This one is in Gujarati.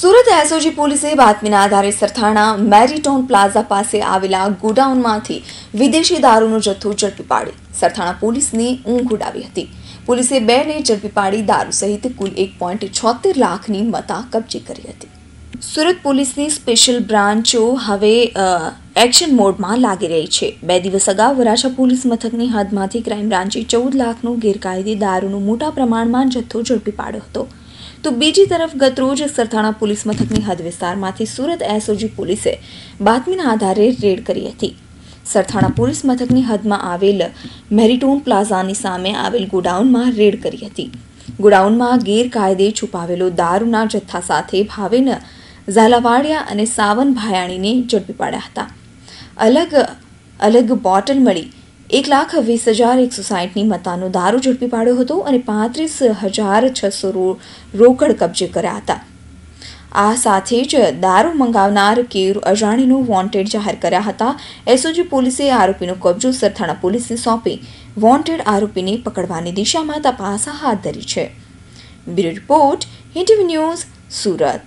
સુરત એસઓજી પોલીસે બાતમીના આધારે સરથાણા મેરીટોન પ્લાઝા પાસે આવેલા ગોડાઉનમાંથી વિદેશી દારૂનો જથ્થો ઝડપી પાડી સરથાણા પોલીસની ઊંઘ ઉડાવી હતી પોલીસે બેને ઝડપી પાડી દારૂ સહિત કુલ એક પોઈન્ટ છોતેર લાખની મતા કબજે કરી હતી સુરત પોલીસની સ્પેશિયલ બ્રાન્ચો હવે એક્શન મોડમાં લાગી રહી છે બે દિવસ અગાઉ વરાછા પોલીસ મથકની હદમાંથી ક્રાઇમ બ્રાન્ચે ચૌદ લાખનું ગેરકાયદે દારૂનું મોટા પ્રમાણમાં જથ્થો ઝડપી પાડ્યો હતો તો બીજી તરફ ગતરોજ સરથાણા પોલીસ મથકની હદ વિસ્તારમાંથી સુરત એસઓજી પોલીસે બાતમીના આધારે રેડ કરી હતી સરથાણા પોલીસ મથકની હદમાં આવેલ મેરીટોન પ્લાઝાની સામે આવેલ ગોડાઉનમાં રેડ કરી હતી ગોડાઉનમાં ગેરકાયદે છુપાવેલો દારૂના જથ્થા સાથે ભાવેન ઝાલાવાડિયા અને સાવન ભાયાણીને ઝડપી પાડ્યા હતા અલગ અલગ બોટલ મળી એક લાખ વીસ હજાર એકસો સાહીઠની મતાનો દારૂ ઝડપી પાડ્યો હતો અને પાંત્રીસ હજાર છસો રોકડ કબજે કર્યા હતા આ સાથે જ દારૂ મંગાવનાર કેર અજાણીનો વોન્ટેડ જાહેર કર્યા હતા એસઓજી પોલીસે આરોપીનો કબજો સરથાણા પોલીસને સોંપી વોન્ટેડ આરોપીને પકડવાની દિશામાં તપાસ હાથ ધરી છે બ્યુરો રિપોર્ટ હિન્દીવી ન્યૂઝ સુરત